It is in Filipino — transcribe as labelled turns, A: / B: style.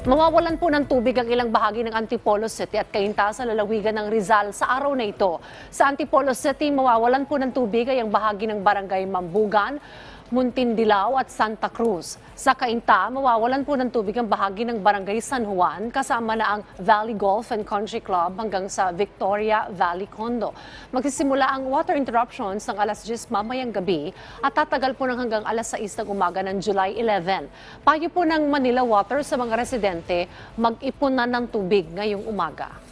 A: Mawawalan po ng tubig ang ilang bahagi ng Antipolo City at kainta sa lalawigan ng Rizal sa araw na ito. Sa Antipolo City, mawawalan po ng tubig ay ang bahagi ng barangay Mambugan, Muntindilaw at Santa Cruz. Sa Cainta, mawawalan po ng tubig ang bahagi ng Barangay San Juan kasama na ang Valley Golf and Country Club hanggang sa Victoria Valley Condo. Magsisimula ang water interruptions ng alas 10 mamayang gabi at tatagal po ng hanggang alas 6 ng umaga ng July 11. Payo po ng Manila Water sa mga residente mag-ipunan ng tubig ngayong umaga.